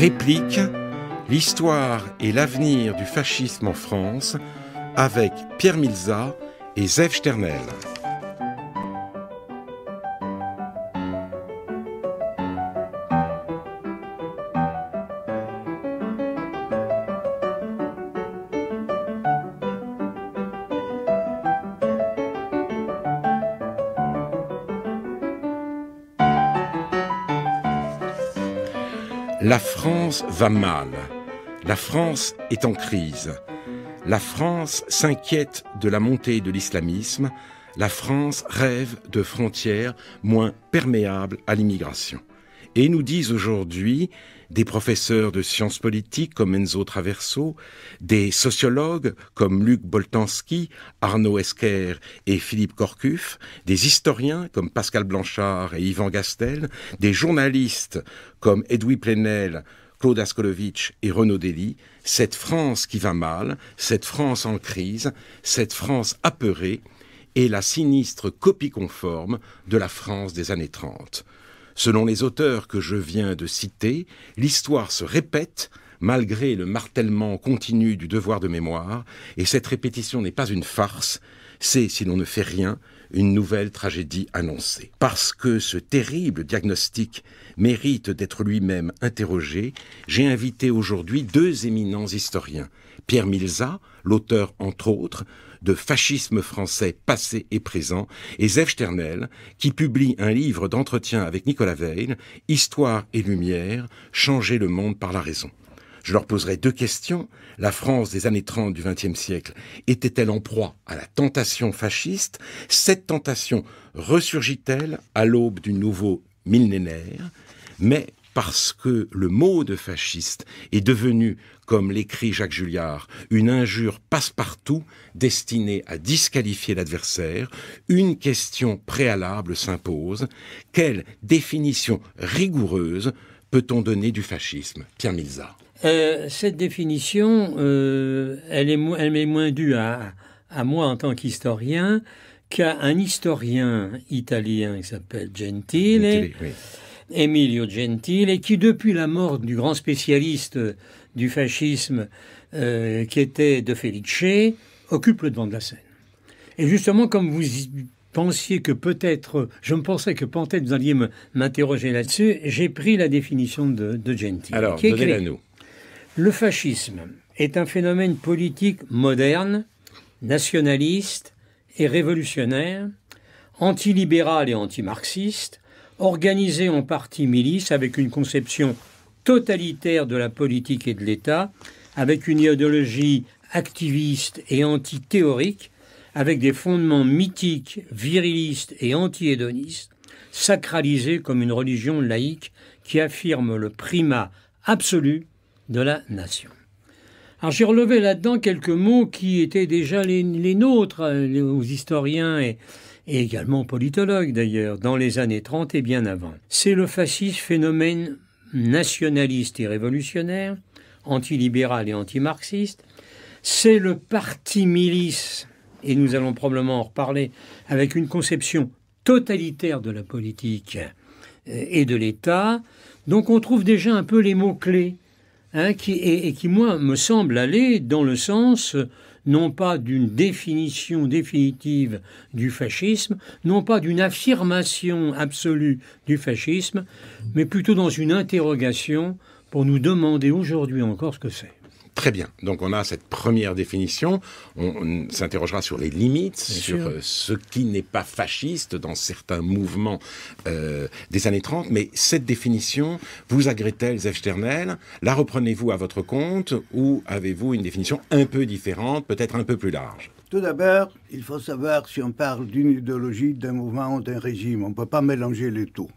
Réplique L'histoire et l'avenir du fascisme en France avec Pierre Milza et Zev Sternel. La France va mal. La France est en crise. La France s'inquiète de la montée de l'islamisme. La France rêve de frontières moins perméables à l'immigration. Et nous disent aujourd'hui des professeurs de sciences politiques comme Enzo Traverso, des sociologues comme Luc Boltanski, Arnaud Esquer et Philippe Corcuff, des historiens comme Pascal Blanchard et Yvan Gastel, des journalistes comme Edoui Plenel, Claude Askolovitch et Renaud Dely, cette France qui va mal, cette France en crise, cette France apeurée, est la sinistre copie conforme de la France des années 30. Selon les auteurs que je viens de citer, l'histoire se répète malgré le martèlement continu du devoir de mémoire, et cette répétition n'est pas une farce, c'est, si l'on ne fait rien, une nouvelle tragédie annoncée. Parce que ce terrible diagnostic mérite d'être lui-même interrogé, j'ai invité aujourd'hui deux éminents historiens. Pierre Milza, l'auteur entre autres de fascisme français passé et présent, et Zev Sternel, qui publie un livre d'entretien avec Nicolas Veil, Histoire et Lumière, changer le monde par la raison. Je leur poserai deux questions. La France des années 30 du XXe siècle était-elle en proie à la tentation fasciste Cette tentation ressurgit-elle à l'aube du nouveau millénaire Mais parce que le mot de fasciste est devenu, comme l'écrit Jacques Julliard, une injure passe-partout destinée à disqualifier l'adversaire, une question préalable s'impose. Quelle définition rigoureuse peut-on donner du fascisme Pierre Milza. Euh, cette définition, euh, elle, est elle m'est moins due à, à, moi en tant qu'historien qu'à un historien italien qui s'appelle Gentile. Emilio Gentile, et qui, depuis la mort du grand spécialiste du fascisme euh, qui était De Felice, occupe le devant de la scène. Et justement, comme vous pensiez que peut-être, je me pensais que peut-être vous alliez m'interroger là-dessus, j'ai pris la définition de, de Gentile. Alors, nous. Le fascisme est un phénomène politique moderne, nationaliste et révolutionnaire, antilibéral et antimarxiste, organisée en partie milice avec une conception totalitaire de la politique et de l'État, avec une idéologie activiste et anti-théorique, avec des fondements mythiques, virilistes et anti-hédonistes, sacralisée comme une religion laïque qui affirme le primat absolu de la nation. Alors j'ai relevé là-dedans quelques mots qui étaient déjà les nôtres, euh, aux historiens et, également politologue d'ailleurs, dans les années 30 et bien avant. C'est le fascisme, phénomène nationaliste et révolutionnaire, antilibéral et anti-marxiste. C'est le parti milice, et nous allons probablement en reparler, avec une conception totalitaire de la politique euh, et de l'État. Donc on trouve déjà un peu les mots-clés, hein, qui, et, et, qui, moi, me semblent aller dans le sens non pas d'une définition définitive du fascisme, non pas d'une affirmation absolue du fascisme, mais plutôt dans une interrogation pour nous demander aujourd'hui encore ce que c'est. Très bien. Donc on a cette première définition. On, s'interrogera sur les limites, sur euh, ce qui n'est pas fasciste dans certains mouvements euh, des années 30. Mais cette définition, vous agrée-t-elle, Zef La reprenez-vous à votre compte ou avez-vous une définition un peu différente, peut-être un peu plus large tout d'abord, il faut savoir si on parle d'une idéologie, d'un mouvement ou d'un régime. On ne peut pas mélanger les tout.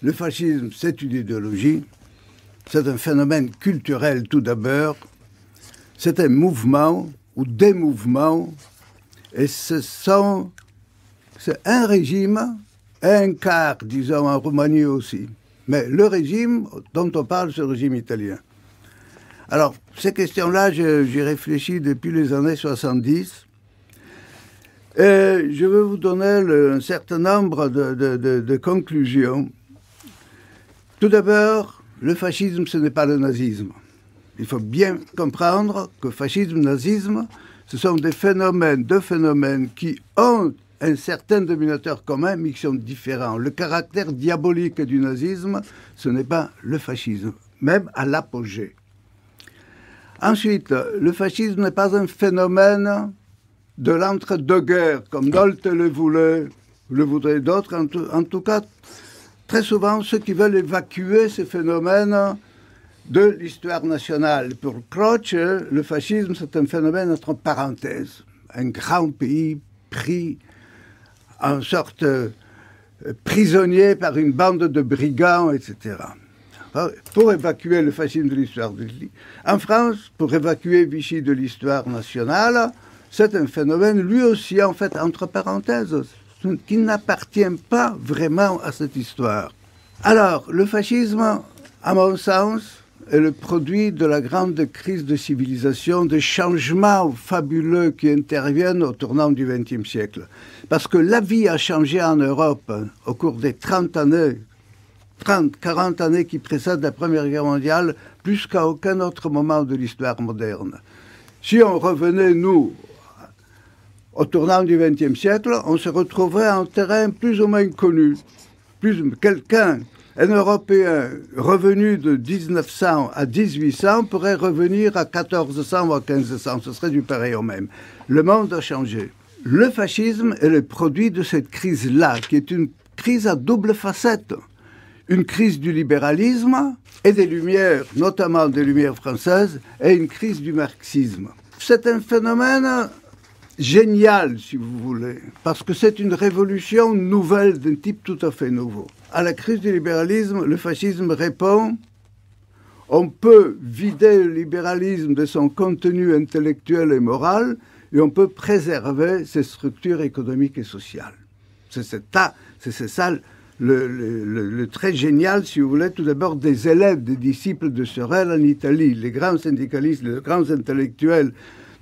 Le fascisme, c'est une idéologie, c'est un phénomène culturel tout d'abord, c'est un mouvement ou des mouvements, et ce sont c'est un régime, un quart, disons, en Roumanie aussi. Mais le régime dont on parle, c'est le régime italien. Alors, ces questions-là, j'y réfléchis depuis les années 70. Et je veux vous donner un certain nombre de conclusions. Tout d'abord, le fascisme, ce n'est pas le nazisme. Il faut bien comprendre que fascisme, nazisme, ce sont des phénomènes, deux phénomènes qui ont un certain dominateur commun, mais qui sont différents. Le caractère diabolique du nazisme, ce n'est pas le fascisme, même à l'apogée. Ensuite, le fascisme n'est pas un phénomène de l'entre-deux-guerres, comme Dolte le voulait, le voudraient d'autres. En, en, tout cas, très souvent, ceux qui veulent évacuer ces phénomènes de l'histoire nationale. Pour Croce, le fascisme, c'est un phénomène entre parenthèses. Un grand pays pris en sorte euh, prisonnier par une bande de brigands, etc. Pour évacuer le fascisme de l'histoire de En France, pour évacuer Vichy de l'histoire nationale, c'est un phénomène, lui aussi, en fait, entre parenthèses, qui n'appartient pas vraiment à cette histoire. Alors, le fascisme, à mon sens, est le produit de la grande crise de civilisation, des changements fabuleux qui interviennent au tournant du XXe siècle. Parce que la vie a changé en Europe hein, au cours des 30 années, 30, 40 années qui précèdent la Première Guerre mondiale, plus qu'à aucun autre moment de l'histoire moderne. Si on revenait, nous, au tournant du XXe siècle, on se retrouverait en terrain plus ou moins connu. Plus quelqu'un un Européen revenu de 1900 à 1800 pourrait revenir à 1400 ou à 1500. Ce serait du pareil au même. Le monde a changé. Le fascisme est le produit de cette crise-là, qui est une crise à double facette. Une crise du libéralisme et des Lumières, notamment des Lumières françaises, et une crise du marxisme. C'est un phénomène génial, si vous voulez, parce que c'est une révolution nouvelle d'un type tout à fait nouveau à la crise du libéralisme, le fascisme répond on peut vider le libéralisme de son contenu intellectuel et moral et on peut préserver ses structures économiques et sociales. C'est ça, ça le, très génial, si vous voulez, tout d'abord des élèves, des disciples de Sorel en Italie, les grands syndicalistes, les grands intellectuels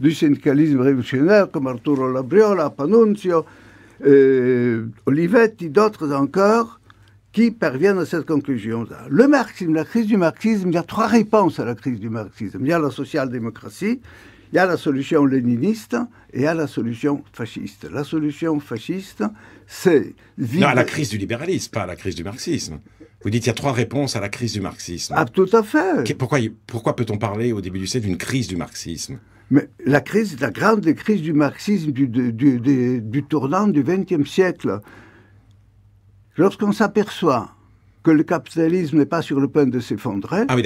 du syndicalisme révolutionnaire comme Arturo Labriola, Panunzio, euh, Olivetti, d'autres encore, qui parviennent à cette conclusion. -là. Le marxisme, la crise du marxisme, il y a trois réponses à la crise du marxisme. Il y a la social-démocratie, il y a la solution léniniste et il y a la solution fasciste. La solution fasciste, c'est... Non, la crise du libéralisme, pas la crise du marxisme. Vous dites qu'il y a trois réponses à la crise du marxisme. Ah, tout à fait. Pourquoi, pourquoi peut-on parler au début du siècle d'une crise du marxisme mais la crise, la grande crise du marxisme du, du, du, du tournant du XXe siècle, Lorsqu'on s'aperçoit que le capitalisme n'est pas sur le point de s'effondrer. Ah oui,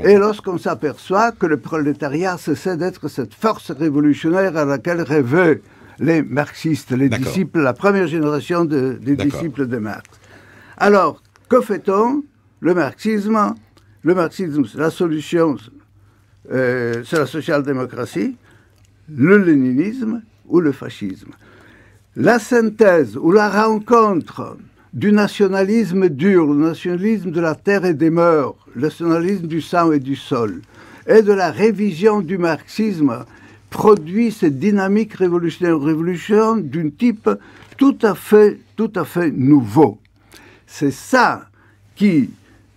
Et lorsqu'on s'aperçoit que le prolétariat cesse d'être cette force révolutionnaire à laquelle rêvent les marxistes, les disciples, la première génération de, des disciples de Marx. Alors, que fait-on Le marxisme, le marxisme, la solution, euh, c'est la social-démocratie, le léninisme ou le fascisme. La synthèse ou la rencontre du nationalisme dur, le nationalisme de la terre et des mœurs, le nationalisme du sang et du sol, et de la révision du marxisme, produit cette dynamique révolutionnaire, révolution d'un type tout à fait, tout à fait nouveau. C'est ça qui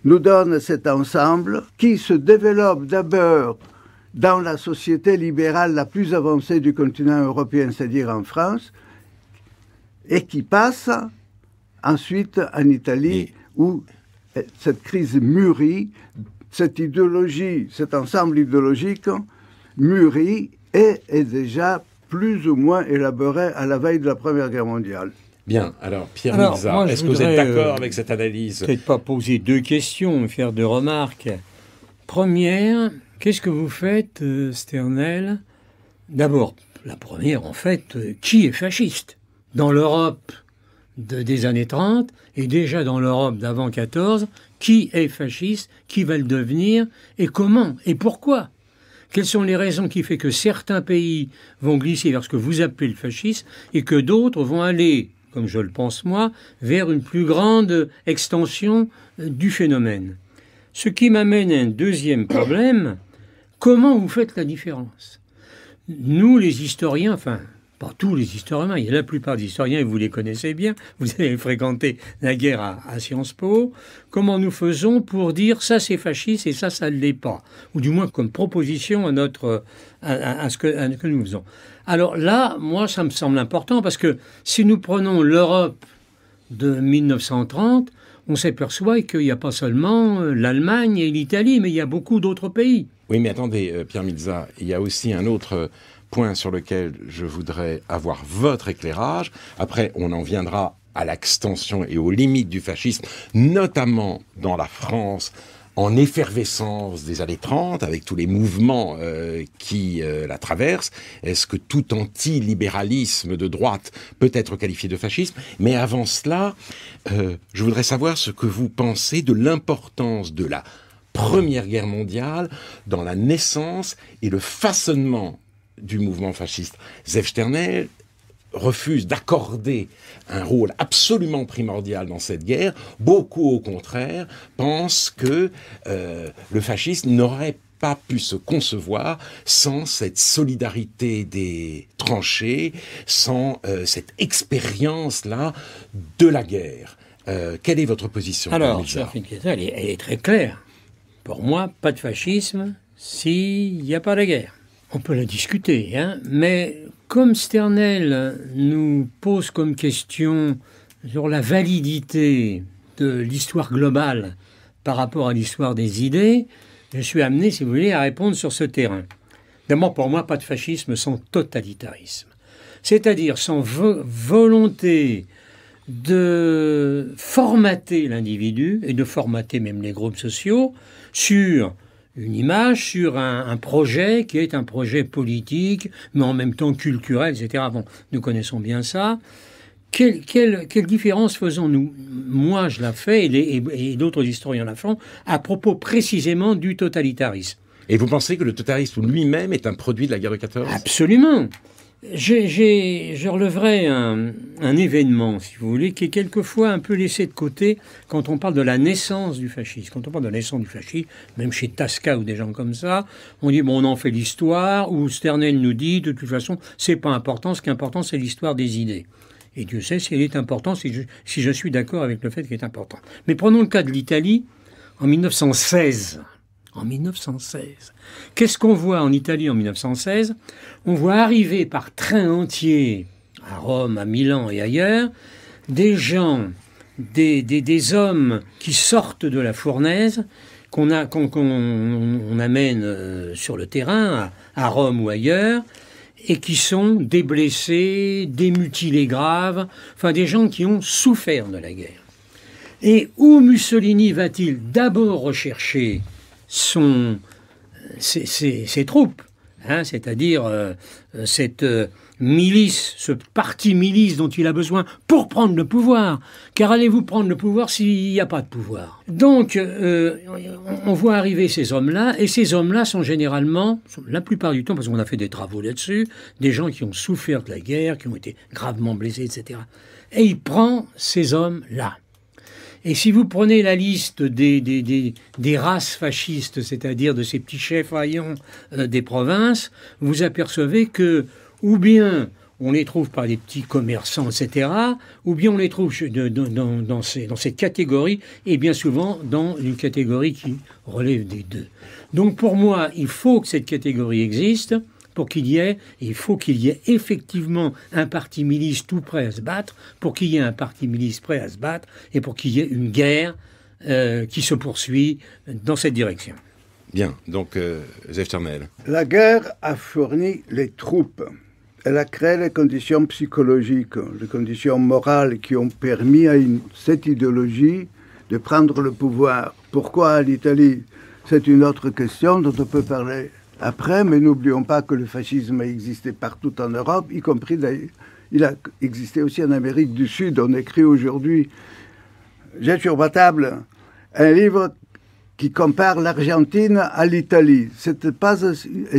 nous donne cet ensemble qui se développe d'abord dans la société libérale la plus avancée du continent européen, c'est-à-dire en France, et qui passe ensuite en Italie, où eh, cette crise mûrit, cette idéologie, cet ensemble idéologique mûrit et est déjà plus ou moins élaboré à la veille de la Première Guerre mondiale. Bien, alors Pierre Mizard, est-ce que vous êtes d'accord euh, avec cette analyse Peut-être pas poser deux questions, mais faire deux remarques. Première, qu'est-ce que vous faites, euh, Sternel D'abord, la première, en fait, euh, qui est fasciste Dans l'Europe, des années 30 et déjà dans l'Europe d'avant 14, qui est fasciste, qui va le devenir et comment et pourquoi quelles sont les raisons qui font que certains pays vont glisser vers ce que vous appelez le fascisme et que d'autres vont aller, comme je le pense moi, vers une plus grande extension euh, du phénomène Ce qui m'amène à un deuxième problème, comment vous faites la différence Nous, les historiens, enfin, par tous les historiens, il y a la plupart des historiens, et vous les connaissez bien, vous avez fréquenté la guerre à, Sciences Po, comment nous faisons pour dire ça c'est fasciste et ça ça ne l'est pas, ou du moins comme proposition à, notre, à, ce que, nous faisons. Alors là, moi, ça me semble important parce que si nous prenons l'Europe de 1930, on s'aperçoit qu'il n'y a pas seulement euh, l'Allemagne et l'Italie, mais il y a beaucoup d'autres pays. Oui, mais attendez, euh, Pierre Mizza, il y a aussi un autre euh, point sur lequel je voudrais avoir votre éclairage. Après, on en viendra à l'extension et aux limites du fascisme, notamment dans la France en effervescence des années 30, avec tous les mouvements euh, qui euh, la traversent. Est-ce que tout anti-libéralisme de droite peut être qualifié de fascisme Mais avant cela, euh, je voudrais savoir ce que vous pensez de l'importance de la Première Guerre mondiale dans la naissance et le façonnement du mouvement fasciste. Zev Sternel refuse d'accorder un rôle absolument primordial dans cette guerre. Beaucoup, au contraire, pensent que euh, le fascisme n'aurait pas pu se concevoir sans cette solidarité des tranchées, sans euh, cette expérience-là de la guerre. Euh, quelle est votre position Alors, elle est, elle est très claire. Pour moi, pas de fascisme s'il n'y a pas de guerre. On peut la discuter, hein, mais comme Sternel nous pose comme question sur la validité de l'histoire globale par rapport à l'histoire des idées, je suis amené, si vous voulez, à répondre sur ce terrain. D'abord, pour moi, pas de fascisme sans totalitarisme, c'est-à-dire sans volonté de formater l'individu et de formater même les groupes sociaux sur une image sur un, projet qui est un projet politique, mais en même temps culturel, etc. Bon, nous connaissons bien ça. Quelle, différence faisons-nous Moi, je l'ai fait, et, d'autres historiens la font, à propos précisément du totalitarisme. Et vous pensez que le totalitarisme lui-même est un produit de la guerre de 14 Absolument je releverai un, événement, si vous voulez, qui est quelquefois un peu laissé de côté quand on parle de la naissance du fascisme. Quand on parle de la naissance du fascisme, même chez Tasca ou des gens comme ça, on dit, bon, on en fait l'histoire, ou Sternel nous dit, de toute façon, c'est pas important, ce qui est important, c'est l'histoire des idées. Et Dieu sait si elle est importante, si si je suis d'accord avec le fait qu'elle est importante. Mais prenons le cas de l'Italie, en 1916, en 1916. Qu'est-ce qu'on voit en Italie en 1916 On voit arriver par train entier à Rome, à Milan et ailleurs des gens, des, hommes qui sortent de la fournaise qu'on amène euh, sur le terrain, à, Rome ou ailleurs, et qui sont des blessés, des mutilés graves, enfin des gens qui ont souffert de la guerre. Et où Mussolini va-t-il d'abord rechercher son, ses, euh, troupes, hein, c'est-à-dire euh, euh, cette milice, ce parti milice dont il a besoin pour prendre le pouvoir. Car allez-vous prendre le pouvoir s'il n'y a pas de pouvoir Donc, on voit arriver ces hommes-là, et ces hommes-là sont généralement, la plupart du temps, parce qu'on a fait des travaux là-dessus, des gens qui ont souffert de la guerre, qui ont été gravement blessés, etc. Et il prend ces hommes-là. Et si vous prenez la liste des, des, des, races fascistes, c'est-à-dire de ces petits chefs ayants euh, des provinces, vous apercevez que, ou bien on les trouve par des petits commerçants, etc., ou bien on les trouve dans, dans, dans, cette catégorie, et bien souvent dans une catégorie qui relève des deux. Donc pour moi, il faut que cette catégorie existe pour qu'il y ait, il faut qu'il y ait effectivement un parti milice tout prêt à se battre, pour qu'il y ait un parti milice prêt à se battre et pour qu'il y ait une guerre euh, qui se poursuit dans cette direction. Bien, donc euh, La guerre a fourni les troupes. Elle a créé les conditions psychologiques, les conditions morales qui ont permis à cette idéologie de prendre le pouvoir. Pourquoi l'Italie C'est une autre question dont on peut parler après, mais n'oublions pas que le fascisme a existé partout en Europe, y compris il a existé aussi en Amérique du Sud. On écrit aujourd'hui, j'ai sur ma table un livre qui compare l'Argentine à l'Italie. C'était pas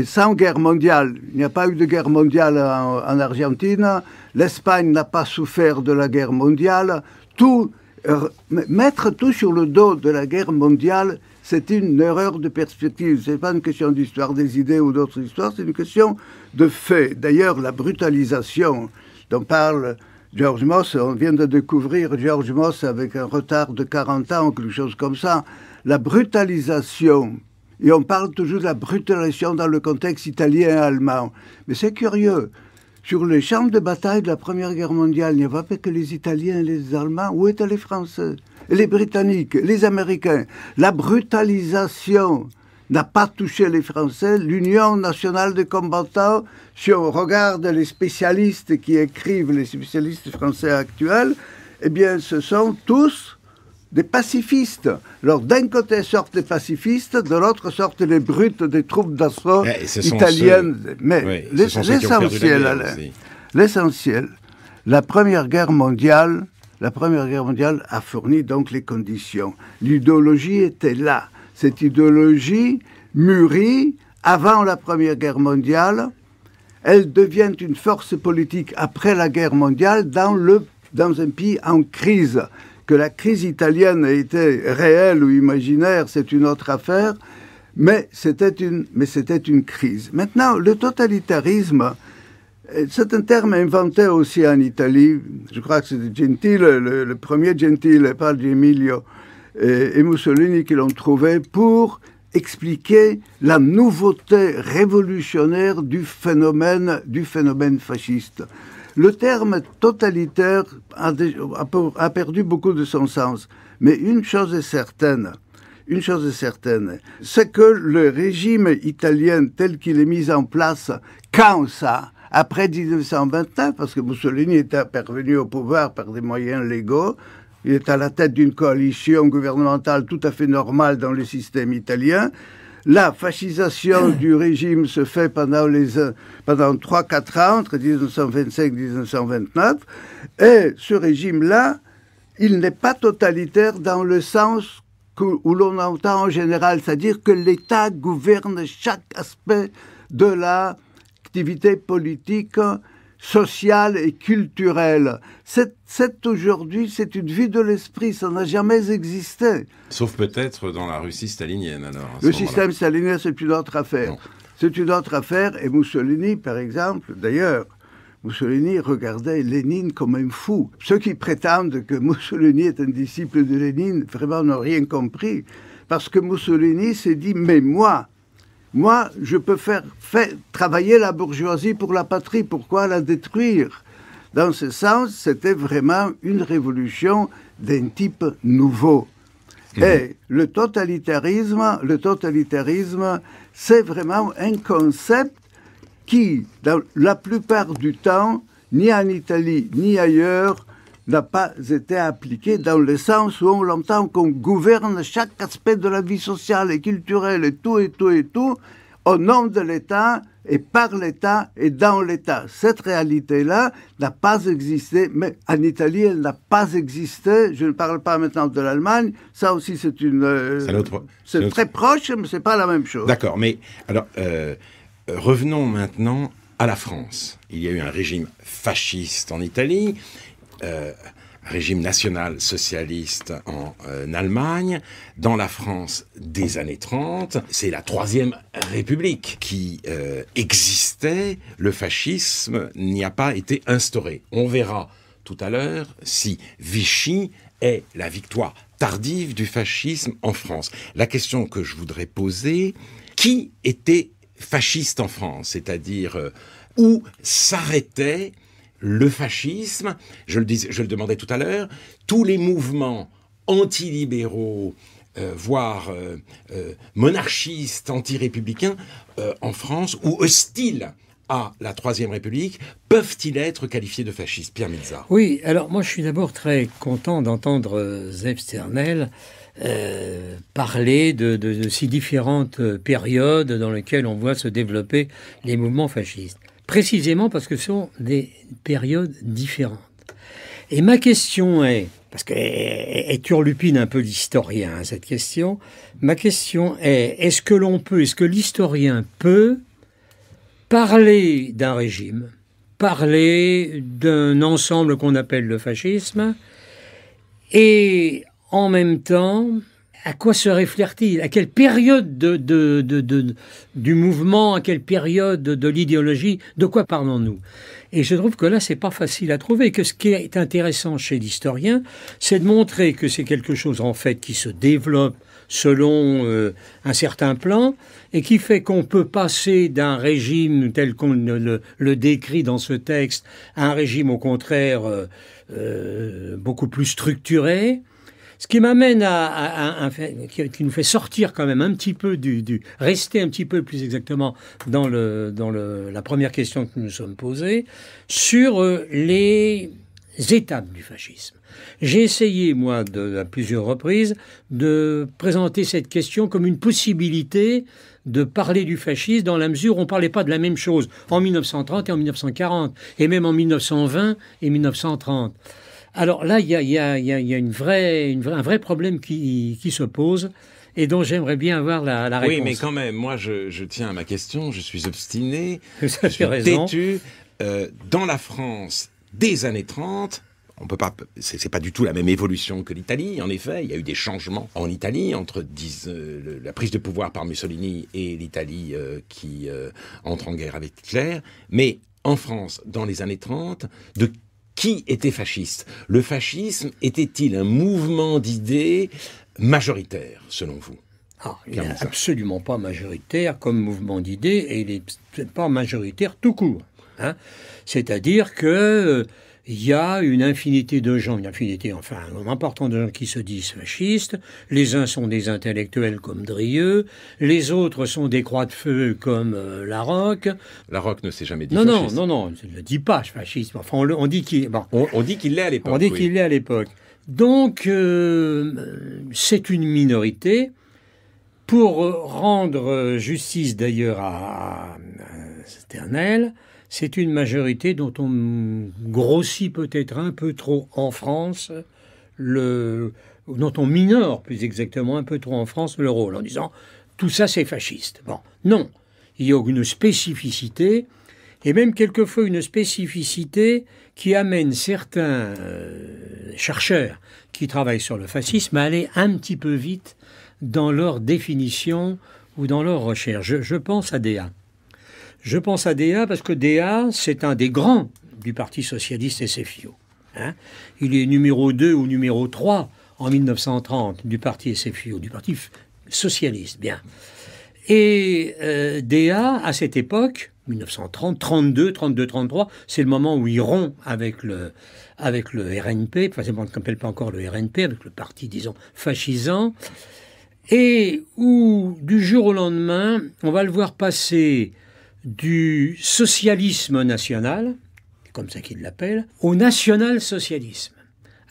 sans guerre mondiale. Il n'y a pas eu de guerre mondiale en, Argentine. L'Espagne n'a pas souffert de la guerre mondiale. Euh, mettre tout sur le dos de la guerre mondiale, c'est une erreur de perspective. Ce n'est pas une question d'histoire des idées ou d'autres histoires, c'est une question de fait. D'ailleurs, la brutalisation dont parle George Moss, on vient de découvrir George Moss avec un retard de 40 ans ou quelque chose comme ça, la brutalisation, et on parle toujours de la brutalisation dans le contexte italien allemand, mais c'est curieux. Sur les champs de bataille de la Première Guerre mondiale, il n'y avait pas que les Italiens et les Allemands. Où étaient les Français Les Britanniques, les Américains. La brutalisation n'a pas touché les Français. L'Union nationale de combattants, si on regarde les spécialistes qui écrivent, les spécialistes français actuels, eh bien, ce sont tous des pacifistes. Alors d'un côté sortent les pacifistes, de l'autre sortent les brutes des troupes d'assaut eh, italiennes. Mais oui, l'essentiel, l'essentiel, la Première Guerre mondiale, la Première Guerre mondiale a fourni donc les conditions. L'idéologie était là. Cette idéologie mûrit avant la Première Guerre mondiale. Elle devient une force politique après la guerre mondiale dans, le, dans un pays en crise. Que la crise italienne a été réelle ou imaginaire, c'est une autre affaire, mais c'était une, crise. Maintenant, le totalitarisme, euh, c'est un terme inventé aussi en Italie. Je crois que c'est Gentile, le, premier Gentile, par Emilio euh, et, Mussolini qui l'ont trouvé pour expliquer la nouveauté révolutionnaire phénomène, du phénomène fasciste. Le terme totalitaire a, perdu beaucoup de son sens. Mais une chose est certaine, une chose est certaine, c'est que le régime italien tel qu'il est mis en place, quand ça, après 1921, parce que Mussolini était parvenu au pouvoir par des moyens légaux, il est à la tête d'une coalition gouvernementale tout à fait normale dans le système italien, la fascisation du régime se fait pendant, les, euh, pendant 3-4 ans, entre 1925 et 1929, et ce régime-là, il n'est pas totalitaire dans le sens où l'on entend en général, c'est-à-dire que l'État gouverne chaque aspect de l'activité politique sociale et culturelle. C'est, aujourd'hui, c'est une vie de l'esprit, ça n'a jamais existé. Sauf peut-être dans la Russie stalinienne alors. Le système stalinien, c'est une autre affaire. C'est une autre affaire, et Mussolini, par exemple, d'ailleurs, Mussolini regardait Lénine comme un fou. Ceux qui prétendent que Mussolini est un disciple de Lénine, vraiment n'ont rien compris. Parce que Mussolini s'est dit, mais moi, moi, je peux faire, travailler la bourgeoisie pour la patrie. Pourquoi la détruire Dans ce sens, c'était vraiment une révolution d'un type nouveau. Et le totalitarisme, le totalitarisme, c'est vraiment un concept qui, dans la plupart du temps, ni en Italie ni ailleurs, n'a pas été appliquée dans le sens où on entend qu'on gouverne chaque aspect de la vie sociale et culturelle et tout et tout et tout au nom de l'État et par l'État et dans l'État. Cette réalité-là n'a pas existé, mais en Italie, elle n'a pas existé. Je ne parle pas maintenant de l'Allemagne. Ça aussi, c'est une... Euh, c'est très proche, mais c'est pas la même chose. D'accord, mais alors, euh, revenons maintenant à la France. Il y a eu un régime fasciste en Italie, euh, régime national socialiste en euh, Allemagne, dans la France des années 30. C'est la Troisième République qui euh, existait. Le fascisme n'y a pas été instauré. On verra tout à l'heure si Vichy est la victoire tardive du fascisme en France. La question que je voudrais poser, qui était fasciste en France C'est-à-dire où s'arrêtait le fascisme, je le, disais, je le demandais tout à l'heure, tous les mouvements antilibéraux, euh, voire euh, euh, monarchistes, anti en France, ou hostiles à la Troisième République, peuvent-ils être qualifiés de fascistes Pierre Milza. Oui, alors moi je suis d'abord très content d'entendre Zeb Sternel parler de, de, ces différentes périodes dans lesquelles on voit se développer les mouvements fascistes précisément parce que ce sont des périodes différentes. Et ma question est, parce que est turlupine un peu l'historien à hein, cette question, ma question est, est-ce que l'on peut, est-ce que l'historien peut parler d'un régime, parler d'un ensemble qu'on appelle le fascisme, et en même temps à quoi se réfère-t-il À quelle période du mouvement, à quelle période de l'idéologie De quoi parlons-nous Et je trouve que là, c'est pas facile à trouver. Que ce qui est intéressant chez l'historien, c'est de montrer que c'est quelque chose en fait qui se développe selon euh, un certain plan et qui fait qu'on peut passer d'un régime tel qu'on le, décrit dans ce texte à un régime au contraire euh, euh, beaucoup plus structuré ce qui m'amène à, à, fait qui, nous fait sortir quand même un petit peu du, rester un petit peu plus exactement dans le dans le, la première question que nous nous sommes posée sur euh, les étapes du fascisme. J'ai essayé, moi, de, à plusieurs reprises, de présenter cette question comme une possibilité de parler du fascisme dans la mesure où on ne parlait pas de la même chose en 1930 et en 1940, et même en 1920 et 1930. Alors là, il y a, une vraie, un vrai problème qui, se pose et dont j'aimerais bien avoir la, réponse. Oui, mais quand même, moi, je, tiens à ma question. Je suis obstiné, je suis raison. têtu. Euh, dans la France des années 30, on peut pas, c'est pas du tout la même évolution que l'Italie. En effet, il y a eu des changements en Italie entre euh, la prise de pouvoir par Mussolini et l'Italie euh, qui entre en guerre avec Hitler. Mais en France, dans les années 30, de qui était fasciste Le fascisme était-il un mouvement d'idées majoritaire, selon vous ah, absolument pas majoritaire comme mouvement d'idées et il n'est pas majoritaire tout court. Hein. C'est-à-dire que euh, il y a une infinité de gens, une infinité, enfin un nombre important de gens qui se disent fascistes. Les uns sont des intellectuels comme Drieux, les autres sont des croix de feu comme euh, Larocque. Larocque ne s'est jamais dit fasciste. Non, non, non, il ne dit pas fasciste. Enfin, on, dit qu'il on, dit qu'il l'est à l'époque. On dit qu'il l'est à l'époque. Donc, euh, c'est une minorité. Pour euh, rendre justice d'ailleurs à, à Sternel, c'est une majorité dont on grossit peut-être un peu trop en France, le, dont on minore plus exactement un peu trop en France le rôle en disant tout ça c'est fasciste. Bon, non, il y a une spécificité et même quelquefois une spécificité qui amène certains euh, chercheurs qui travaillent sur le fascisme à aller un petit peu vite dans leur définition ou dans leur recherche. Je, je pense à Déa. Je pense à Déa parce que Déa, c'est un des grands du Parti socialiste SFIO. Hein Il est numéro 2 ou numéro 3 en 1930 du Parti SFIO, du Parti socialiste, bien. Et euh, D.A. Déa, à cette époque, 1930, 32, 32, 33, c'est le moment où il rompt avec le, avec le RNP, enfin, on ne s'appelle pas encore le RNP, avec le parti, disons, fascisant, et où, du jour au lendemain, on va le voir passer du socialisme national, comme ça qu'il l'appelle, au national-socialisme,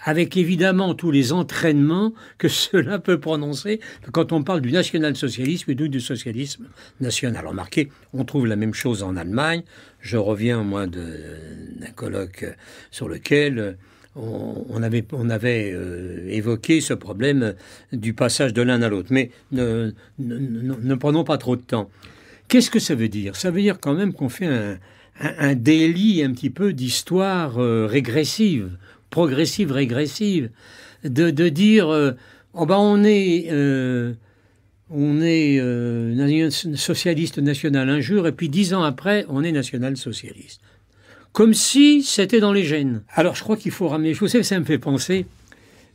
avec évidemment tous les entraînements que cela peut prononcer quand on parle du national-socialisme et du socialisme national. Remarquez, on trouve la même chose en Allemagne. Je reviens, moi, d'un colloque sur lequel on avait, euh, évoqué ce problème du passage de l'un à l'autre. Mais ne, prenons pas trop de temps. Qu'est-ce que ça veut dire Ça veut dire quand même qu'on fait un, délit un petit peu d'histoire euh, régressive, progressive, régressive, de, dire, euh, oh ben, on est, euh, on est socialiste national injure, et puis dix ans après, on est national-socialiste. Comme si c'était dans les gènes. Alors je crois qu'il faut ramener Vous choses, ça me fait penser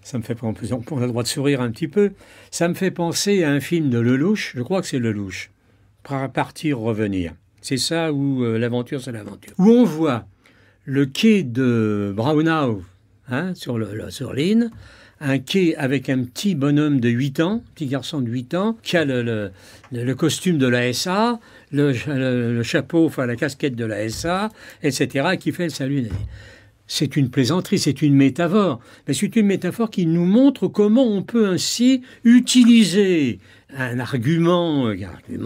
ça me fait penser, on a le droit de sourire un petit peu, ça me fait penser à un film de Lelouch, je crois que c'est Lelouch, partir, revenir. C'est ça où euh, l'aventure, c'est l'aventure. Où on voit le quai de Braunau hein, sur, le, l'île, un quai avec un petit bonhomme de 8 ans, petit garçon de 8 ans, qui a le, costume de la SA, le, chapeau, enfin la casquette de la SA, etc., qui fait le salut. C'est une plaisanterie, c'est une métaphore, mais c'est une métaphore qui nous montre comment on peut ainsi utiliser euh, un argument,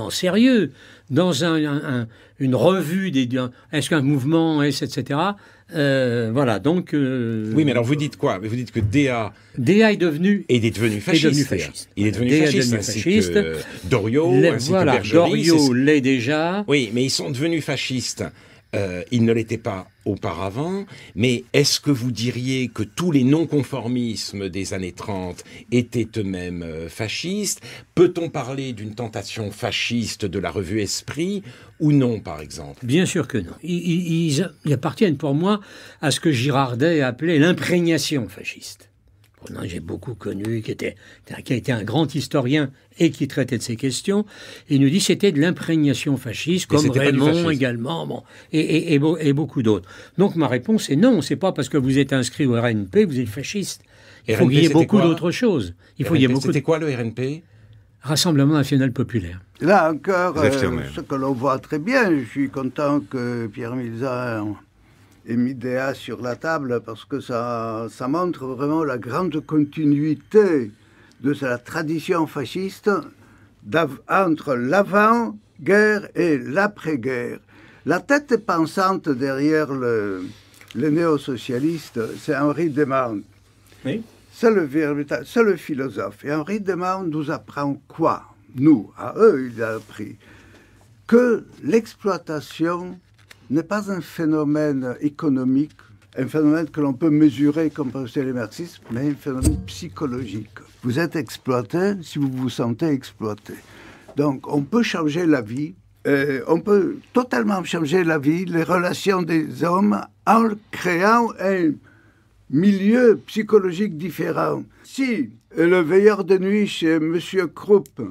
sérieux, dans un, une revue, des, est-ce qu'un mouvement est, etc. Euh, voilà, donc. Euh, oui, mais alors vous dites quoi Vous dites que DA. DA est devenu. Est fasciste. Est devenu fasciste. Il est devenu fasciste. Ainsi voilà, que Doriot l'est déjà. Oui, mais ils sont devenus fascistes euh, il ne l'était pas auparavant, mais est-ce que vous diriez que tous les non-conformismes des années 30 étaient eux-mêmes euh, fascistes Peut-on parler d'une tentation fasciste de la revue Esprit ou non, par exemple Bien sûr que non. ils appartiennent pour moi à ce que Girardet appelait l'imprégnation fasciste j'ai beaucoup connu, qui, était, qui a été un grand historien et qui traitait de ces questions, il nous dit c'était de l'imprégnation fasciste, comme Raymond également, bon, et, et, et, beaucoup d'autres. Donc ma réponse est non, c'est pas parce que vous êtes inscrit au RNP, vous êtes fasciste. Il faut qu'il y ait beaucoup d'autres choses. Il faut y ait beaucoup. C'était quoi le RNP Rassemblement national populaire. Là encore, euh, hein. ce que l'on voit très bien, je suis content que Pierre Milzard et mis sur la table parce que ça, montre vraiment la grande continuité de la tradition fasciste entre l'avant-guerre et l'après-guerre. La tête pensante derrière le, les néo-socialistes, c'est Henri Desmond. Oui. C'est le, le, philosophe. Et Henri Desmond nous apprend quoi Nous, à eux, il a appris que l'exploitation n'est pas un phénomène économique, un phénomène que l'on peut mesurer comme chez les marxistes, mais un phénomène psychologique. Vous êtes exploité si vous vous sentez exploité. Donc on peut changer la vie, euh, on peut totalement changer la vie, les relations des hommes en créant un milieu psychologique différent. Si euh, le veilleur de nuit chez M. Krupp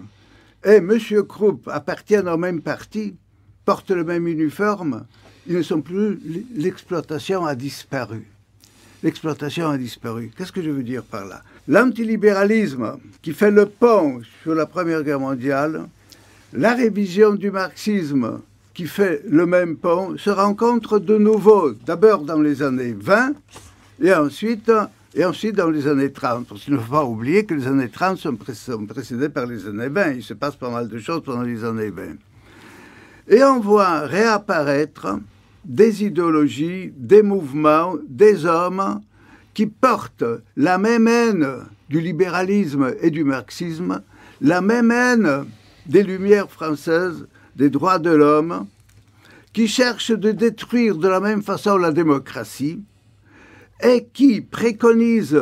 et M. Krupp appartiennent au même parti, portent le même uniforme, ils ne sont plus, l'exploitation a disparu. L'exploitation a disparu. Qu'est-ce que je veux dire par là L'antilibéralisme qui fait le pont sur la Première Guerre mondiale, la révision du marxisme qui fait le même pont, se rencontrent de nouveau, d'abord dans les années 20 et ensuite, et ensuite dans les années 30. Parce qu'il ne faut pas oublier que les années 30 sont, sont précédées par les années 20. Il se passe pas mal de choses pendant les années 20 et on voit réapparaître des idéologies, des mouvements, des hommes qui portent la même haine du libéralisme et du marxisme, la même haine des Lumières françaises, des droits de l'homme, qui cherchent de détruire de la même façon la démocratie et qui préconisent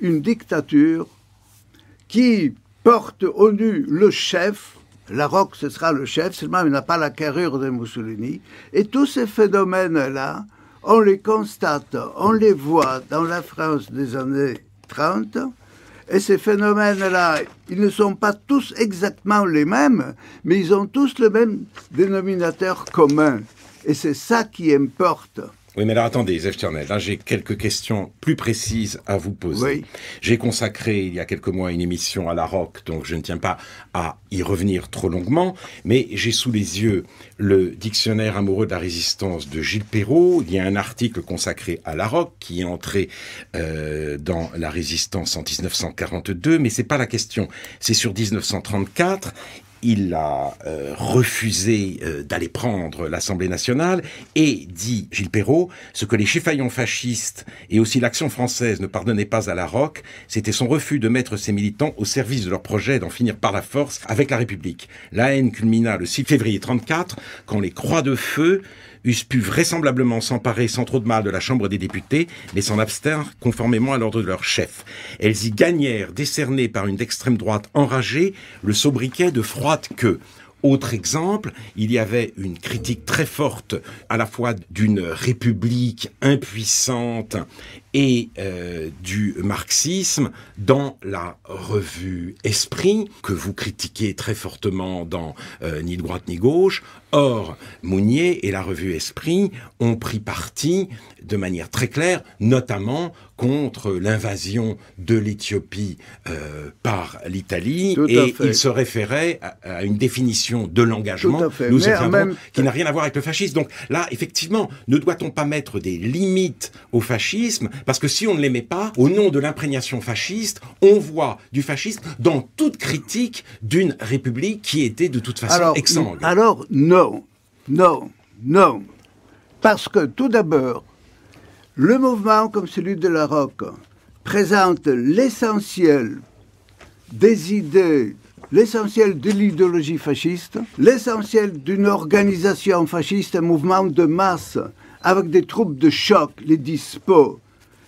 une dictature qui porte au nu le chef la ce sera le chef, seulement il n'a pas la carrure de Mussolini. Et tous ces phénomènes-là, on les constate, on les voit dans la France des années 30. Et ces phénomènes-là, ils ne sont pas tous exactement les mêmes, mais ils ont tous le même dénominateur commun. Et c'est ça qui importe. Oui, mais alors attendez, Zef là j'ai quelques questions plus précises à vous poser. Oui. J'ai consacré il y a quelques mois une émission à la Roque, donc je ne tiens pas à y revenir trop longuement, mais j'ai sous les yeux le dictionnaire amoureux de la résistance de Gilles Perrault. Il y a un article consacré à la Roque qui est entré euh, dans la résistance en 1942, mais c'est pas la question. C'est sur 1934 il a euh, refusé euh, d'aller prendre l'Assemblée nationale et, dit Gilles Perrault, ce que les chiffaillons fascistes et aussi l'action française ne pardonnaient pas à la ROC, c'était son refus de mettre ses militants au service de leur projet d'en finir par la force avec la République. La haine culmina le 6 février 34 quand les Croix de Feu eussent pu vraisemblablement s'emparer sans trop de mal de la Chambre des députés, mais s'en abstinrent conformément à l'ordre de leur chef. Elles y gagnèrent, décernées par une extrême droite enragée, le sobriquet de froide queue. Autre exemple, il y avait une critique très forte à la fois d'une république impuissante et euh, du marxisme dans la revue Esprit, que vous critiquez très fortement dans euh, Ni droite ni gauche. Or, Mounier et la revue Esprit ont pris parti de manière très claire, notamment contre l'invasion de l'Éthiopie euh, par l'Italie, et ils se référaient à, une définition de l'engagement nous qui n'a rien à voir avec le fascisme. Donc là, effectivement, ne doit-on pas mettre des limites au fascisme, parce que si on ne l'aimait pas, au nom de l'imprégnation fasciste, on voit du fascisme dans toute critique d'une république qui était de toute façon alors, Alors non, non, non. Parce que tout d'abord, le mouvement comme celui de la ROC présente l'essentiel des idées, l'essentiel de l'idéologie fasciste, l'essentiel d'une organisation fasciste, un mouvement de masse avec des troupes de choc, les dispos,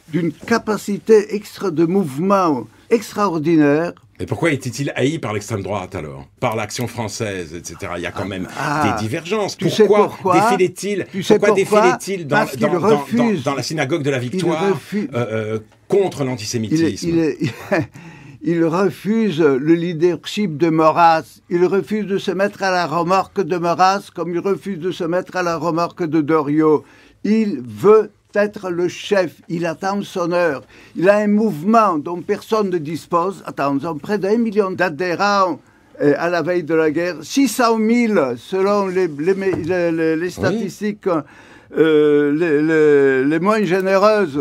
d'une capacité extra de mouvement extraordinaire. Et pourquoi était-il haï par l'extrême droite alors Par l'action française, etc. Il y a quand ah, même ah. des divergences. pourquoi, défilait-il dans, la synagogue de la victoire euh, euh, contre l'antisémitisme il, refuse le leadership de moras Il refuse de se mettre à la remorque de moras comme il refuse de se mettre à la remorque de Doriot. Il veut être le chef, il attend son heure. Il a un mouvement dont personne ne dispose. Attendons, près d'un million d'adhérents euh, à la veille de la guerre, 600 000 selon les, les, statistiques euh, les, moins généreuses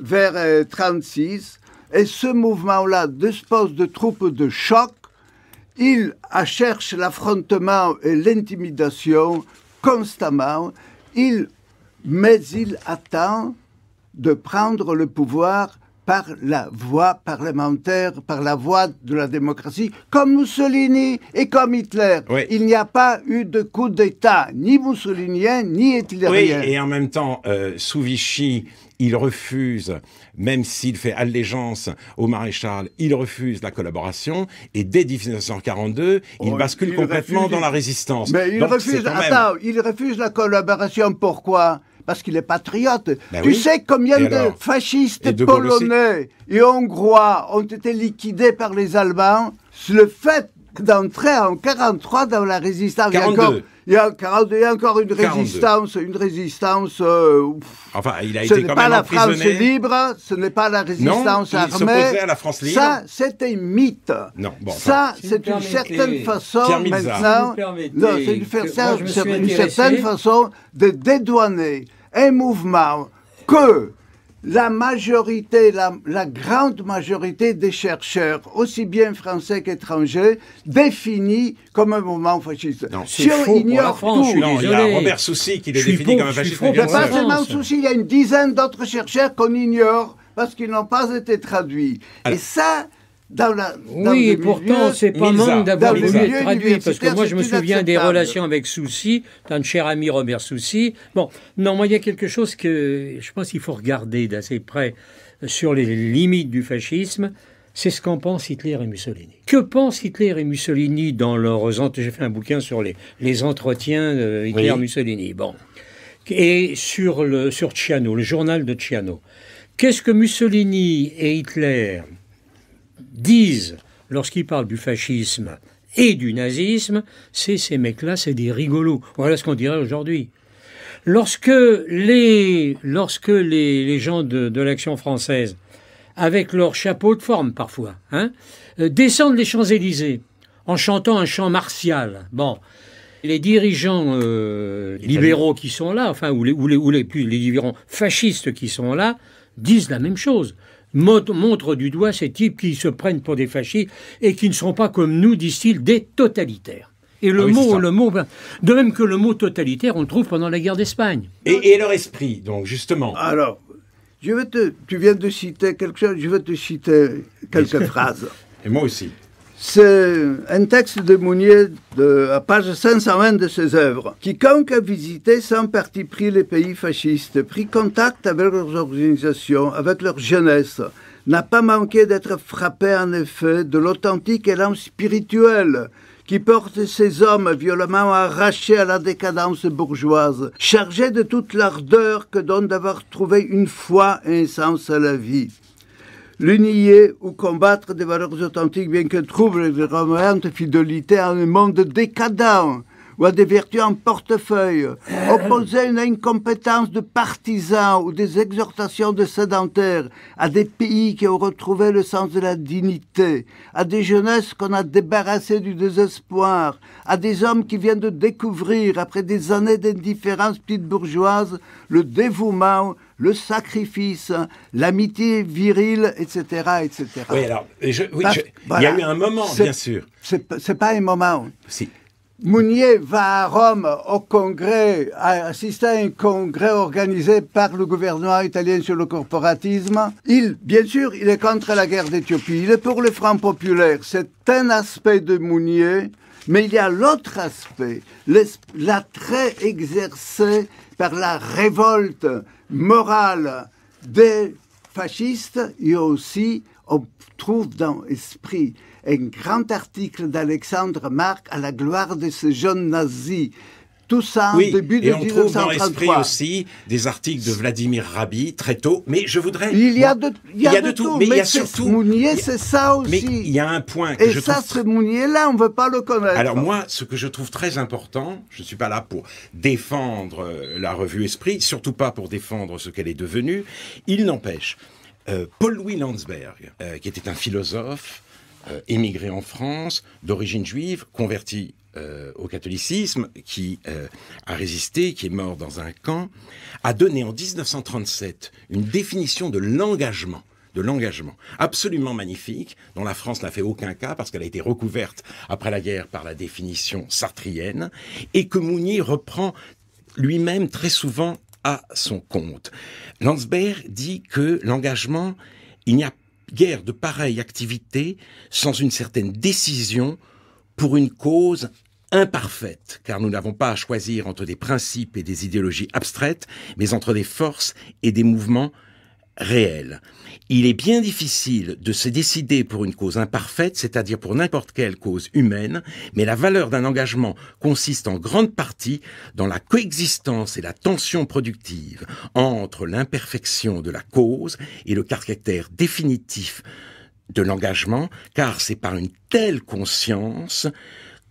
vers 36. Euh, et ce mouvement-là dispose de troupes de choc. Il cherche l'affrontement et l'intimidation constamment. Il mais il attend de prendre le pouvoir par la voie parlementaire, par la voie de la démocratie, comme Mussolini et comme Hitler. Il n'y a pas eu de coup d'État, ni mussolinien, ni hitlérien. Oui, et en même temps, euh, sous Vichy, il refuse, même s'il fait allégeance au maréchal, il refuse la collaboration, et dès 1942, il oh, bascule complètement dans la résistance. Mais il, refuse... il refuse la collaboration, pourquoi parce qu'il est patriote. Ben tu sais combien de fascistes polonais et hongrois ont été liquidés par les Allemands Le fait d'entrer en 43 dans la résistance. il y a, encore une résistance, une résistance. Euh, enfin, il a été ce n'est pas la France libre, ce n'est pas la résistance armée. À la Ça, c'était mythe. ça, c'est une certaine façon maintenant. Si non, c'est une certaine façon de dédouaner un mouvement que la majorité, la, la, grande majorité des chercheurs, aussi bien français qu'étrangers, définit comme un mouvement fasciste. Non, si ignore France, il y a Robert Soucy qui le définit comme un fasciste. pas Soucy, il y a une dizaine d'autres chercheurs qu'on ignore parce qu'ils n'ont pas été traduits. Et ça, oui, et pourtant, c'est pas manque d'avoir voulu traduit. parce que moi, je me souviens des relations avec Soucy, d'un cher ami Robert Soucy. Bon, non, moi, il y a quelque chose que je pense qu'il faut regarder d'assez près sur les limites du fascisme. C'est ce qu'en pensent Hitler et Mussolini. Que pensent Hitler et Mussolini dans leurs J'ai fait un bouquin sur les, entretiens de Hitler-Mussolini. Bon. Et sur, le, sur le journal de Chiano. Qu'est-ce que Mussolini et Hitler disent lorsqu'ils parlent du fascisme et du nazisme, c'est ces mecs-là, c'est des rigolos. Voilà ce qu'on dirait aujourd'hui. Lorsque les, lorsque les, gens de, l'action française, avec leur chapeau de forme parfois, hein, euh, descendent les Champs-Élysées en chantant un chant martial, bon, les dirigeants euh, libéraux qui sont là, enfin, ou les, les, plus, les dirigeants fascistes qui sont là, disent la même chose montre du doigt ces types qui se prennent pour des fascistes et qui ne sont pas, comme nous, disent-ils, des totalitaires. Et le ah mot, le mot, ben, de même que le mot totalitaire, on le trouve pendant la guerre d'Espagne. Et, leur esprit, donc justement. Alors, je veux te, tu viens de citer quelque chose, je veux te citer quelques phrases. Et moi aussi. C'est un texte de Mounier à page 520 de ses œuvres. Quiconque a visité sans parti pris les pays fascistes, pris contact avec leurs organisations, avec leur jeunesse, n'a pas manqué d'être frappé en effet de l'authentique élan spirituel qui porte ces hommes violemment arrachés à la décadence bourgeoise, chargés de toute l'ardeur que donne d'avoir trouvé une foi et un sens à la vie. L'unier ou combattre des valeurs authentiques, bien que trouve les grande de fidélité à un monde décadent ou à des vertus en portefeuille, à euh. une incompétence de partisans ou des exhortations de sédentaires à des pays qui ont retrouvé le sens de la dignité, à des jeunesses qu'on a débarrassées du désespoir, à des hommes qui viennent de découvrir, après des années d'indifférence petite bourgeoise, le dévouement, le sacrifice, l'amitié virile, etc., etc. Oui, alors, il y a eu un moment, bien sûr. C'est pas un moment. Si. Mounier va à Rome au congrès, assister à un congrès organisé par le gouvernement italien sur le corporatisme. Il, bien sûr, il est contre la guerre d'Éthiopie, il est pour le franc populaire. C'est un aspect de Mounier, mais il y a l'autre aspect, l'attrait exercé par la révolte morale des fascistes et aussi on trouve dans l'esprit un grand article d'Alexandre Marc à la gloire de ce jeune nazi. Tout ça au début de 1933. Et on trouve dans aussi des articles de Vladimir Rabi très tôt. Mais je voudrais. Il y a de, de, tout, mais, surtout. Mounier, c'est ça aussi. Mais il y a un point que et je ça, ce Mounier-là, on ne veut pas le connaître. Alors moi, ce que je trouve très important, je ne suis pas là pour défendre euh, la revue Esprit, surtout pas pour défendre ce qu'elle est devenue. Il n'empêche, euh, Paul Louis Landsberg, euh, qui était un philosophe, euh, émigré en France, d'origine juive, converti euh, au catholicisme, qui euh, a résisté, qui est mort dans un camp, a donné en 1937 une définition de l'engagement de l'engagement absolument magnifique, dont la France n'a fait aucun cas parce qu'elle a été recouverte après la guerre par la définition sartrienne, et que Mounier reprend lui-même très souvent à son compte. Landsberg dit que l'engagement, il n'y a Guerre de pareille activité sans une certaine décision pour une cause imparfaite, car nous n'avons pas à choisir entre des principes et des idéologies abstraites, mais entre des forces et des mouvements Réel. Il est bien difficile de se décider pour une cause imparfaite, c'est-à-dire pour n'importe quelle cause humaine, mais la valeur d'un engagement consiste en grande partie dans la coexistence et la tension productive entre l'imperfection de la cause et le caractère définitif de l'engagement, car c'est par une telle conscience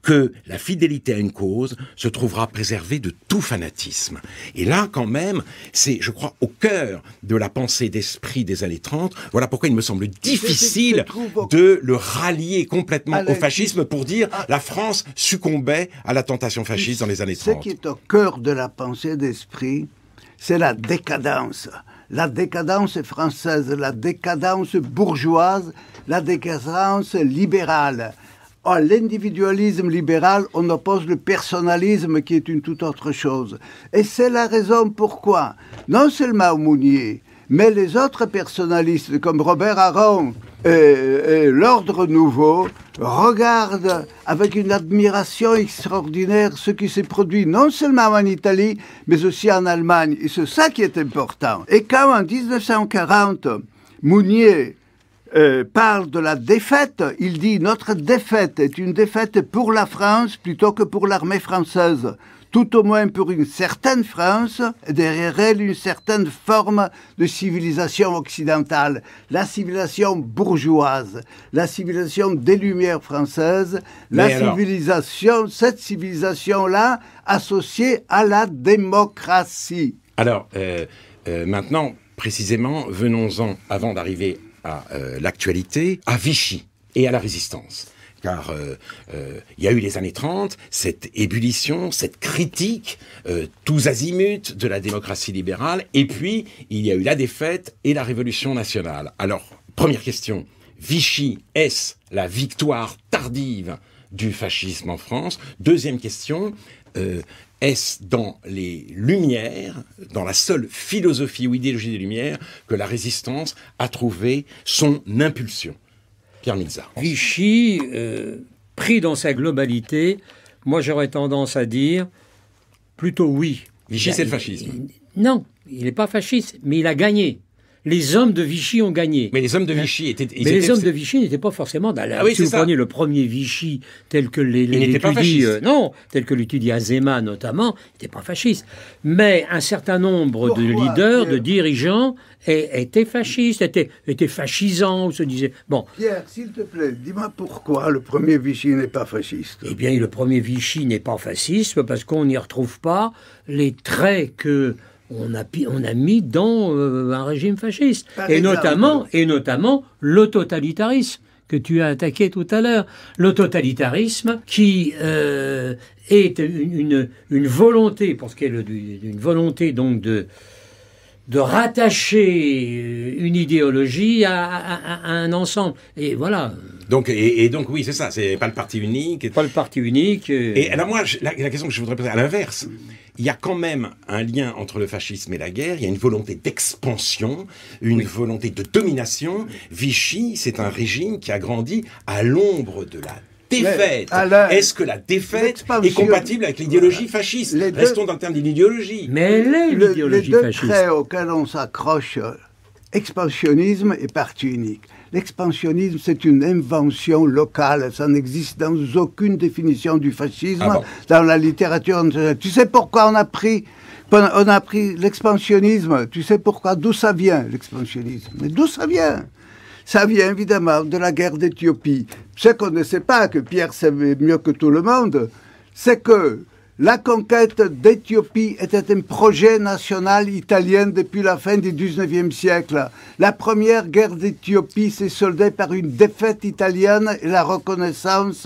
que la fidélité à une cause se trouvera préservée de tout fanatisme. Et là, quand même, c'est, je crois, au cœur de la pensée d'esprit des années 30. Voilà pourquoi il me semble difficile de le rallier complètement au fascisme pour dire ah. la France succombait à la tentation fasciste dans les années 30. Ce qui est au cœur de la pensée d'esprit, c'est la décadence la décadence française, la décadence bourgeoise, la décadence libérale à l'individualisme libéral, on oppose le personnalisme qui est une toute autre chose. Et c'est la raison pourquoi, non seulement Mounier, mais les autres personnalistes comme Robert Aron et, l'Ordre Nouveau regardent avec une admiration extraordinaire ce qui s'est produit non seulement en Italie, mais aussi en Allemagne. Et c'est ça qui est important. Et quand en 1940, Mounier euh, parle de la défaite. Il dit notre défaite est une défaite pour la France plutôt que pour l'armée française tout au moins pour une certaine France, derrière elle une certaine forme de civilisation occidentale, la civilisation bourgeoise, la civilisation des Lumières françaises, la civilisation, cette civilisation-là associée à la démocratie. Alors, euh, euh, maintenant, précisément, venons-en, avant d'arriver à euh, l'actualité, à Vichy et à la résistance. Car euh, euh, il y a eu les années 30, cette ébullition, cette critique, tous azimuts de la démocratie libérale, et puis il y a eu la défaite et la révolution nationale. Alors, première question, Vichy, est-ce la victoire tardive du fascisme en France Deuxième question, est-ce dans les Lumières, dans la seule philosophie ou idéologie des Lumières, que la résistance a trouvé son impulsion Pierre Milza. Vichy, euh, pris dans sa globalité, moi j'aurais tendance à dire plutôt oui. Vichy, c'est le fascisme. non, il n'est pas fasciste, mais il a gagné les hommes de Vichy ont gagné. Mais les hommes de hein Vichy étaient. les hommes de Vichy n'étaient pas forcément. Dans ah si vous prenez le premier Vichy tel que les, les euh, non, tel que l'étudie Azema notamment, n'était pas fasciste. Mais un certain nombre de leaders, de dirigeants étaient fascistes, étaient, fascisants, ou se disaient. Bon. Pierre, s'il te plaît, dis-moi pourquoi le premier Vichy n'est pas fasciste. Eh bien, le premier Vichy n'est pas fasciste parce qu'on n'y retrouve pas les traits que on a, mis dans euh, un régime fasciste. et notamment, et notamment le totalitarisme que tu as attaqué tout à l'heure. Le totalitarisme qui euh, est une, volonté, pour ce qui est d'une volonté donc de, de rattacher euh, une idéologie à un ensemble. Et voilà, donc, et, donc, oui, c'est ça, c'est pas le parti unique. Pas le parti unique. Euh. Et alors, moi, la, question que je voudrais poser, à l'inverse, il y a quand même un lien entre le fascisme et la guerre, il y a une volonté d'expansion, une volonté de domination. Vichy, c'est un régime qui a grandi à l'ombre de la défaite. Est-ce que la défaite est compatible avec l'idéologie fasciste Restons dans le terme d'une idéologie. Mais elle est l'idéologie fasciste. Les deux traits auxquels on s'accroche, euh, expansionnisme et parti unique. L'expansionnisme, c'est une invention locale. Ça n'existe dans aucune définition du fascisme, ah dans la littérature. Tu sais pourquoi on a pris on a pris l'expansionnisme. Tu sais pourquoi D'où ça vient l'expansionnisme Mais d'où ça vient Ça vient évidemment de la guerre d'Éthiopie. Ce qu'on ne sait pas, que Pierre savait mieux que tout le monde, c'est que la conquête d'Éthiopie était un projet national italien depuis la fin du XIXe siècle. La première guerre d'Éthiopie s'est soldée par une défaite italienne et la reconnaissance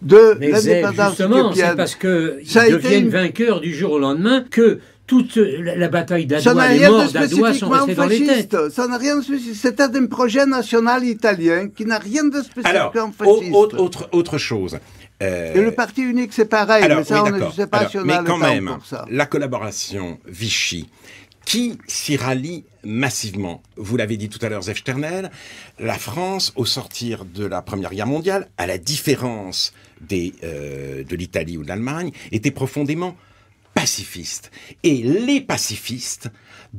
de l'indépendance Justement, c'est parce qu'ils deviennent une... vainqueurs du jour au lendemain que toute la bataille d'Adoua, les morts d'Adoua sont dans les têtes. Ça n'a rien de C'était un projet national italien qui n'a rien de spécifiquement Alors, fasciste. autre chose. Euh, et le parti unique, c'est pareil, mais ça, on, ne sait pas Alors, quand même, La collaboration Vichy, qui s'y rallie massivement. Vous l'avez dit tout à l'heure, Zef Sternel, la France, au sortir de la Première Guerre mondiale, à la différence euh, de l'Italie ou de l'Allemagne, était profondément pacifiste. Et les pacifistes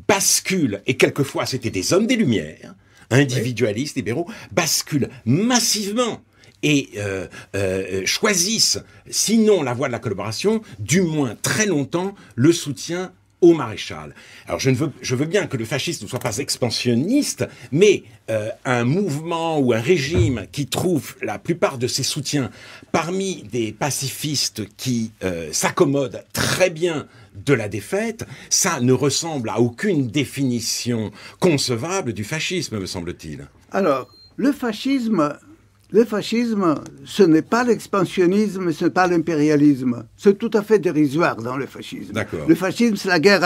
basculent, et quelquefois c'était des hommes des Lumières, individualistes, libéraux, basculent massivement et euh, euh, choisissent, sinon la voie de la collaboration, du moins très longtemps, le soutien au maréchal. Alors je, ne veux, je veux bien que le fascisme ne soit pas expansionniste, mais euh, un mouvement ou un régime qui trouve la plupart de ses soutiens parmi des pacifistes qui s'accommodent très bien de la défaite, ça ne ressemble à aucune définition concevable du fascisme, me semble-t-il. Alors, le fascisme le fascisme, ce n'est pas l'expansionnisme, ce n'est pas l'impérialisme. C'est tout à fait dérisoire dans le fascisme. Le fascisme, c'est la guerre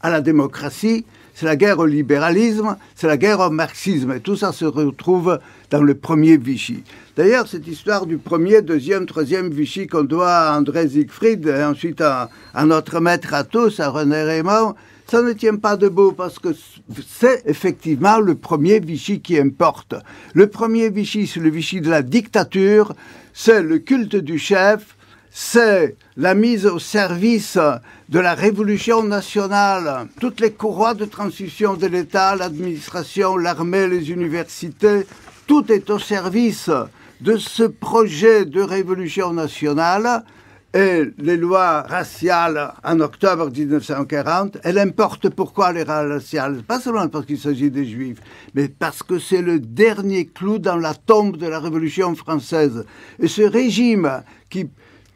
à la, démocratie, c'est la guerre au libéralisme, c'est la guerre au marxisme. Et tout ça se retrouve dans le premier Vichy. D'ailleurs, cette histoire du premier, deuxième, troisième Vichy qu'on doit à André Siegfried et ensuite à, à notre maître à tous, à René Raymond, ça ne tient pas debout parce que c'est effectivement le premier Vichy qui importe. Le premier Vichy, c'est le Vichy de la dictature, c'est le culte du chef, c'est la mise au service de la révolution nationale. Toutes les courroies de transition de l'État, l'administration, l'armée, les universités, tout est au service de ce projet de révolution nationale et les lois raciales en octobre 1940, elle importe pourquoi les lois raciales Pas seulement parce qu'il s'agit des juifs, mais parce que c'est le dernier clou dans la tombe de la Révolution française. Et ce régime qui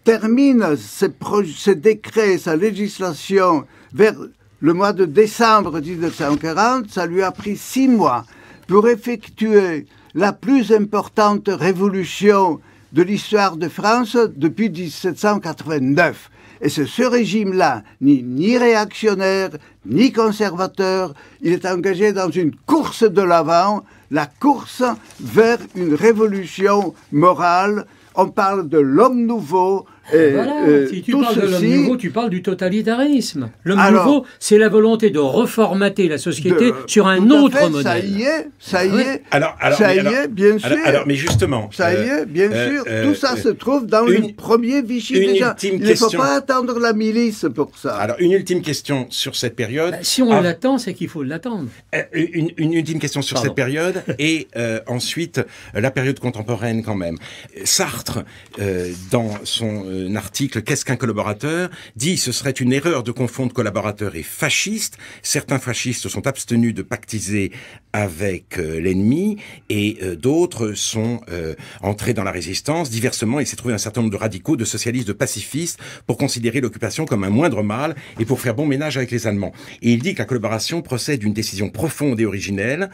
termine ses, ses décrets, sa législation vers le mois de décembre 1940, ça lui a pris six mois pour effectuer la plus importante révolution de l'histoire de France depuis 1789. Et c'est ce régime-là, ni, ni, réactionnaire, ni conservateur, il est engagé dans une course de l'avant, la course vers une révolution morale. On parle de l'homme nouveau, voilà. si tu parles de l'homme nouveau, tu parles du totalitarisme. L'homme nouveau, c'est la volonté de reformater la société sur un autre modèle. Ça y est, ça y ah est. Alors, alors, ça y est, bien sûr. Alors, mais justement. Ça y euh, est, bien euh, sûr. Euh, tout ça se trouve dans une, le premier Vichy une déjà. Il ne faut pas attendre la milice pour ça. Alors, une ultime question sur cette période. Bah, si on ah. l'attend, c'est qu'il faut l'attendre. Une, ultime question sur cette période et ensuite la période contemporaine quand même. Sartre, dans son un article Qu'est-ce qu'un collaborateur dit ce serait une erreur de confondre collaborateur et fasciste. Certains fascistes sont abstenus de pactiser avec euh, l'ennemi et euh, d'autres sont euh, entrés dans la résistance. Diversement, il s'est trouvé un certain nombre de radicaux, de socialistes, de pacifistes pour considérer l'occupation comme un moindre mal et pour faire bon ménage avec les Allemands. Et il dit que la collaboration procède d'une décision profonde et originelle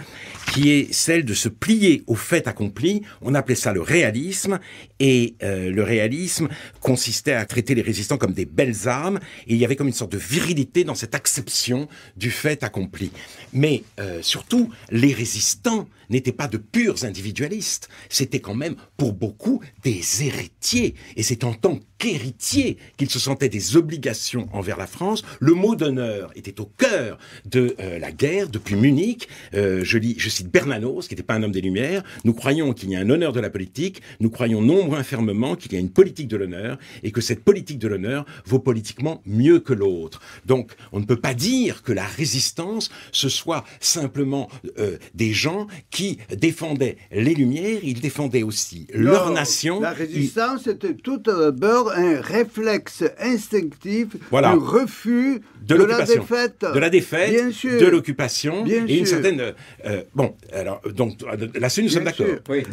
qui est celle de se plier au fait accompli. On appelait ça le réalisme et le réalisme qu'on consistait à traiter les résistants comme des belles armes, et il y avait comme une sorte de virilité dans cette acception du fait accompli. Mais euh, surtout, les résistants n'étaient pas de purs individualistes, c'était quand même pour beaucoup des héritiers. Et c'est en tant qu'héritiers qu'ils se sentaient des obligations envers la France. Le mot d'honneur était au cœur de euh, la guerre depuis Munich. Euh, je, lis, cite Bernanos, qui n'était pas un homme des Lumières. Nous croyons qu'il y a un honneur de la politique, nous croyons nombre fermement qu'il y a une politique de l'honneur et que cette politique de l'honneur vaut politiquement mieux que l'autre. Donc on ne peut pas dire que la résistance, ce soit simplement euh, des gens qui défendaient les Lumières, ils défendaient aussi leur nation. La résistance était tout d'abord un réflexe instinctif, voilà. un refus de, la défaite. De la défaite, de l'occupation, et une certaine... Euh, euh, bon, alors, donc là-dessus, nous sommes d'accord.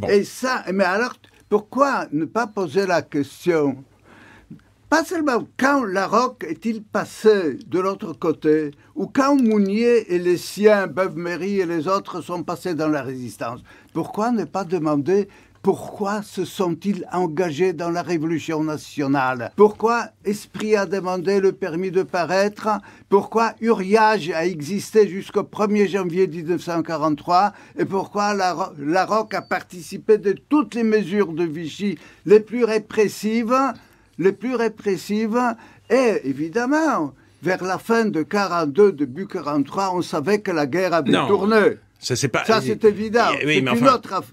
Et ça, mais alors, pourquoi ne pas poser la question pas seulement quand Larocque est-il passé de l'autre côté, ou quand Mounier et les siens, beuve et les autres sont passés dans la résistance. Pourquoi ne pas demander pourquoi se sont-ils engagés dans la révolution nationale Pourquoi Esprit a demandé le permis de paraître Pourquoi Uriage a existé jusqu'au 1er janvier 1943 Et pourquoi Larocque a participé de toutes les mesures de Vichy les plus répressives les plus répressives. Et évidemment, vers la fin de 1942, début 1943 on savait que la guerre avait tourné. Ça, c'est pas. évident. c'est une autre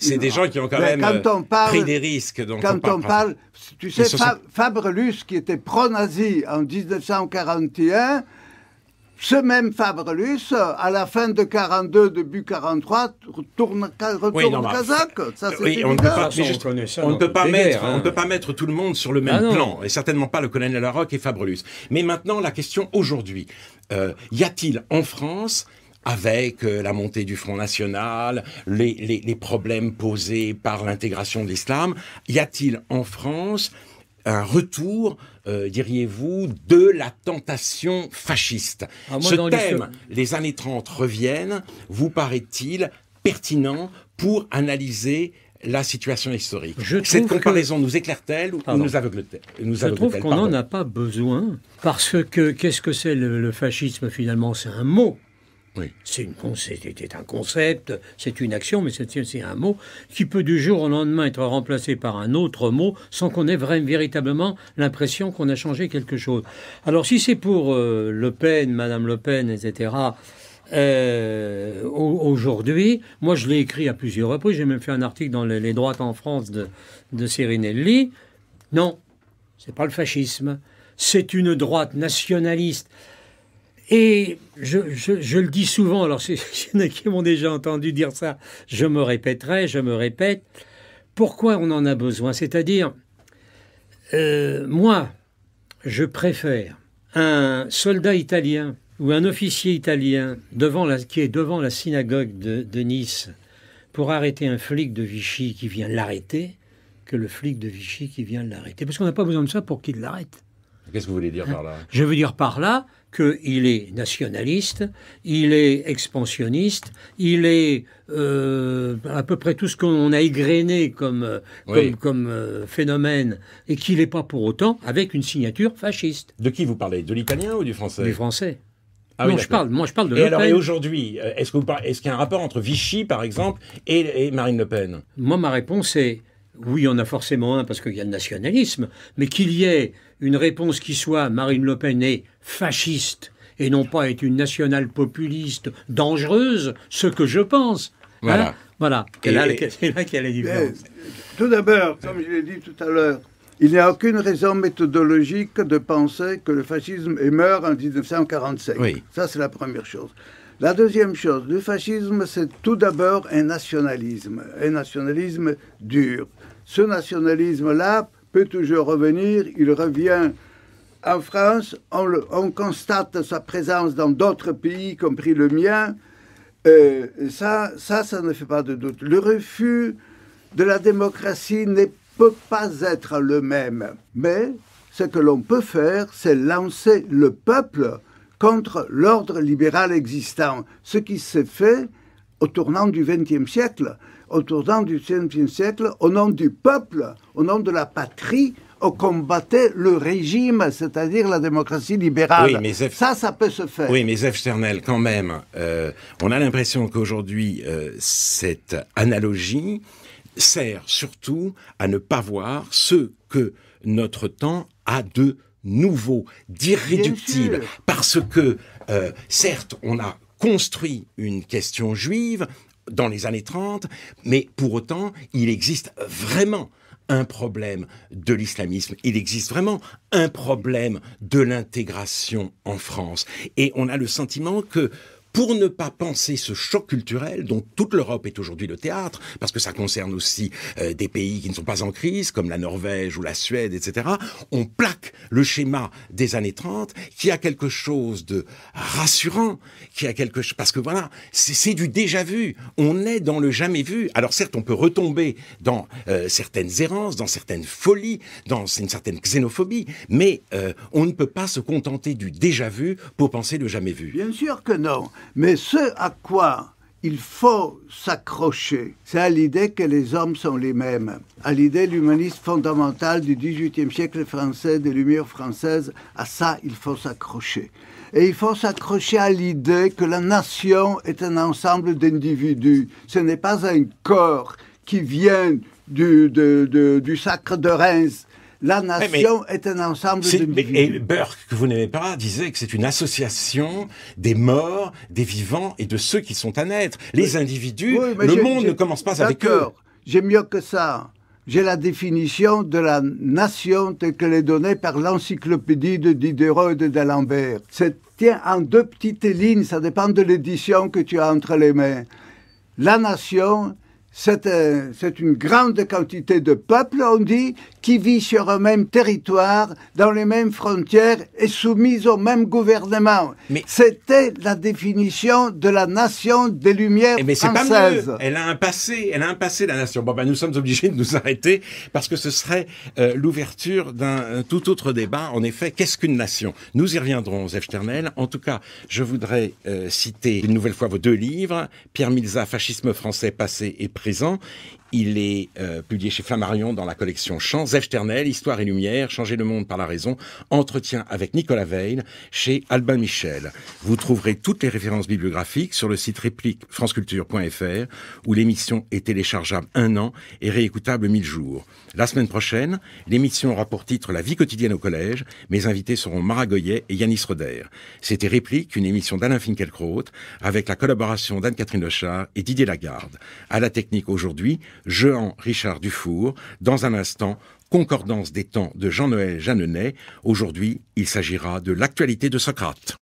c'est des gens qui ont quand même euh, pris des risques. Donc quand on parle, tu sais, fabre qui était pro-nazi en 1941, ce même Fabrelus, à la fin de 42, début 43, retourne, retourne bah, Kazakh. oui, on ne peut pas, on hein. peut pas mettre, tout le monde sur le même ah plan, et certainement pas le colonel Roque et Fabrelus. Mais maintenant, la question aujourd'hui, euh, y a-t-il en France avec euh, la montée du Front National, les, les problèmes posés par l'intégration de l'islam, y a-t-il en France un retour euh, diriez-vous, de la tentation fasciste. Ah, Ce thème, les... années 30 reviennent, vous paraît-il pertinent pour analyser la situation historique. Je Cette comparaison nous éclaire-t-elle ou nous aveugle t Je trouve qu'on n'en a pas besoin parce que qu'est-ce que c'est le fascisme finalement C'est un mot. Oui. un concept, c'est une action, mais c'est un mot qui peut du jour au lendemain être remplacé par un autre mot sans qu'on ait vraiment, véritablement l'impression qu'on a changé quelque chose. Alors si c'est pour euh, Le Pen, Madame Le Pen, etc., euh, aujourd'hui, moi je l'ai écrit à plusieurs reprises, j'ai même fait un article dans Les, droites en France de, de Sérinelli. Non, c'est pas le fascisme, c'est une droite nationaliste. Et je, le dis souvent, alors il qui m'ont déjà entendu dire ça, je me répéterai, je me répète, pourquoi on en a besoin C'est-à-dire, euh, moi, je préfère un soldat italien ou un officier italien devant la, qui est devant la synagogue de, Nice pour arrêter un flic de Vichy qui vient l'arrêter que le flic de Vichy qui vient l'arrêter. Parce qu'on n'a pas besoin de ça pour qu'il l'arrête. Qu'est-ce que vous voulez dire par là Je veux dire par là qu'il est nationaliste, il est expansionniste, il est euh, à peu près tout ce qu'on a égréné euh, comme, comme, euh, phénomène, et qu'il n'est pas pour autant avec une signature fasciste. De qui vous parlez De l'italien ou du français Du français. Ah non, je parle, moi je parle de et Alors, et aujourd'hui, est-ce qu'il y a un rapport entre Vichy, par exemple, et, Marine Le Pen Moi, ma réponse est oui, y en a forcément un parce qu'il y a le nationalisme, mais qu'il y ait une réponse qui soit Marine Le Pen est fasciste et non pas est une nationale populiste dangereuse, ce que je pense. Hein voilà. voilà. c'est là y a Tout d'abord, comme je l'ai dit tout à l'heure, il n'y a aucune raison méthodologique de penser que le fascisme est mort en 1945. Oui. Ça, c'est la première chose. La deuxième chose, le fascisme, c'est tout d'abord un nationalisme, un nationalisme dur. Ce nationalisme-là peut toujours revenir. Il revient en France. On, constate sa présence dans d'autres pays, y compris le mien. Euh, ça, ça, ça ne fait pas de doute. Le refus de la démocratie ne peut pas être le même. Mais ce que l'on peut faire, c'est lancer le peuple contre l'ordre libéral existant, ce qui s'est fait au tournant du XXe siècle autour du XVIe siècle, au nom du peuple, au nom de la patrie, combattait le régime, c'est-à-dire la démocratie libérale. mais Ça, ça peut se faire. Oui, mais éternel. Sternel, quand même, euh, on a l'impression qu'aujourd'hui, euh, cette analogie sert surtout à ne pas voir ce que notre temps a de nouveau, d'irréductible, parce que, euh, certes, on a construit une question juive dans les années 30, mais pour autant, il existe vraiment un problème de l'islamisme, il existe vraiment un problème de l'intégration en France. Et on a le sentiment que pour ne pas penser ce choc culturel dont toute l'Europe est aujourd'hui le théâtre, parce que ça concerne aussi euh, des pays qui ne sont pas en crise, comme la Norvège ou la Suède, etc., on plaque le schéma des années 30 qui a quelque chose de rassurant, qui a quelque chose... Parce que voilà, c'est du déjà vu, on est dans le jamais vu. Alors certes, on peut retomber dans euh, certaines errances, dans certaines folies, dans une certaine xénophobie, mais euh, on ne peut pas se contenter du déjà vu pour penser le jamais vu. Bien sûr que non. Mais ce à quoi il faut s'accrocher. C'est à l'idée que les hommes sont les mêmes, à l'idée l'humaniste fondamental du XVIIIe siècle français, des Lumières françaises. À ça, il faut s'accrocher. Et il faut s'accrocher à l'idée que la nation est un ensemble d'individus. Ce n'est pas un corps qui vient du sacre de Reims la nation est un ensemble de Et Burke, que vous n'aimez pas, disait que c'est une association des morts, des vivants et de ceux qui sont à naître. Les individus, le monde ne commence pas avec eux. J'ai mieux que ça. J'ai la définition de la nation telle qu'elle est donnée par l'encyclopédie de Diderot et d'Alembert. C'est tient en deux petites lignes, ça dépend de l'édition que tu as entre les mains. La nation, euh, c'est une grande quantité de peuples, on dit, qui vit sur un même territoire, dans les mêmes frontières et soumise au même gouvernement. Mais... C'était la définition de la nation des Lumières eh, mais Pas mieux. Elle a un passé, elle a un passé, la nation. Bon, ben, nous sommes obligés de nous arrêter parce que ce serait euh, l'ouverture d'un euh, tout autre débat. En effet, qu'est-ce qu'une nation Nous y reviendrons, Zef En tout cas, je voudrais citer une nouvelle fois vos deux livres, Pierre Milza, Fascisme français passé et présent présent, il est euh, publié chez Flammarion dans la collection Chants éternels, Histoire et Lumière, Changer le monde par la raison, Entretien avec Nicolas Veil chez Albin Michel. Vous trouverez toutes les références bibliographiques sur le site répliquefranceculture.fr où l'émission est téléchargeable un an et réécoutable mille jours. La semaine prochaine, l'émission aura pour titre La vie quotidienne au collège. Mes invités seront Mara Goyet et Yanis Roder. C'était Réplique, une émission d'Alain Finkielkraut avec la collaboration d'Anne-Catherine Lechard et Didier Lagarde. À la technique aujourd'hui, jean Richard Dufour, dans un instant, Concordance des temps de Jean-Noël Jeannenet. Aujourd'hui, il s'agira de l'actualité de Socrate.